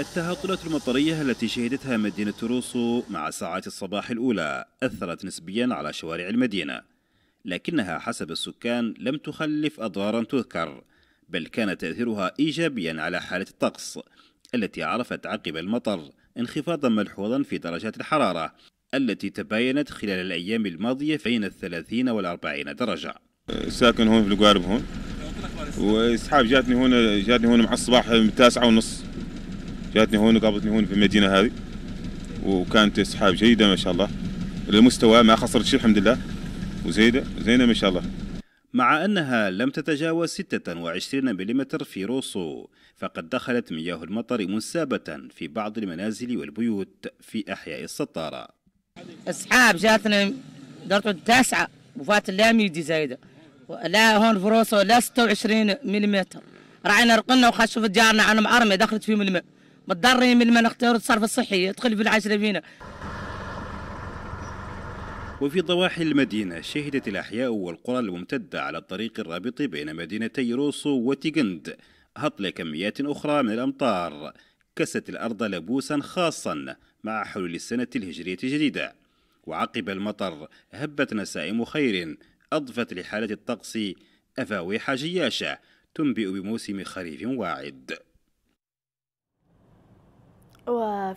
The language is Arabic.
التهاطلات المطرية التي شهدتها مدينة روسو مع ساعات الصباح الأولى أثرت نسبيا على شوارع المدينة لكنها حسب السكان لم تخلف أضرارا تذكر بل كان تأثيرها إيجابيا على حالة الطقس التي عرفت عقب المطر انخفاضا ملحوظا في درجات الحرارة التي تباينت خلال الأيام الماضية بين الثلاثين والأربعين درجة ساكن هون في القارب هون وإسحاب جاتني هون جاتني هون مع الصباح من التاسعة ونص جاتني هون وقابلتني هون في المدينه هذه وكانت اسحاب جيده ما شاء الله للمستوى ما خسرت شيء الحمد لله وزيده زينه ما شاء الله مع أنها لم تتجاوز 26 ملم في روسو فقد دخلت مياه المطر منسابة في بعض المنازل والبيوت في أحياء السطارة أسحاب جاتنا درجة التاسعة وفات لا ميدي زايدة لا هون في روسو لا 26 ملم رعينا رقنا وخشفت جارنا عن أرمي دخلت في ملم متضررين من المناخ الصرف الصحي ادخل في العشرة فينا وفي ضواحي المدينة شهدت الأحياء والقرى الممتدة على الطريق الرابط بين مدينتي روسو وتيغند هطل كميات أخرى من الأمطار كست الأرض لبوسا خاصا مع حلول السنة الهجرية الجديدة وعقب المطر هبت نسائم خير أضفت لحالة الطقس أفاويح جياشة تنبئ بموسم خريف واعد Uh.